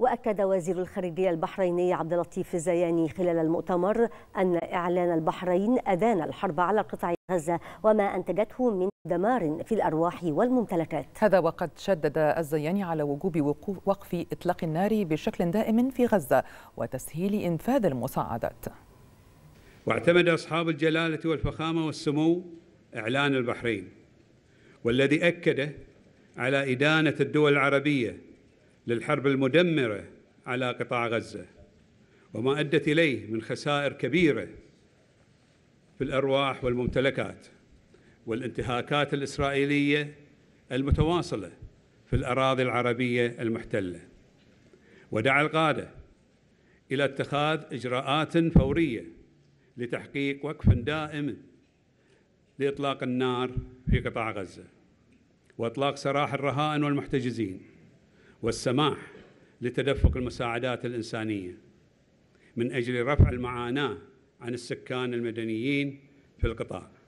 واكد وزير الخارجيه البحريني عبد اللطيف الزياني خلال المؤتمر ان اعلان البحرين ادان الحرب على قطاع غزه وما انتجته من دمار في الارواح والممتلكات. هذا وقد شدد الزياني على وجوب وقف اطلاق النار بشكل دائم في غزه وتسهيل انفاذ المساعدات. واعتمد اصحاب الجلاله والفخامه والسمو اعلان البحرين والذي اكد على ادانه الدول العربيه للحرب المدمرة على قطاع غزة وما أدت إليه من خسائر كبيرة في الأرواح والممتلكات والانتهاكات الإسرائيلية المتواصلة في الأراضي العربية المحتلة ودعا القادة إلى اتخاذ إجراءات فورية لتحقيق وقف دائم لإطلاق النار في قطاع غزة وإطلاق سراح الرهائن والمحتجزين والسماح لتدفق المساعدات الإنسانية من أجل رفع المعاناة عن السكان المدنيين في القطاع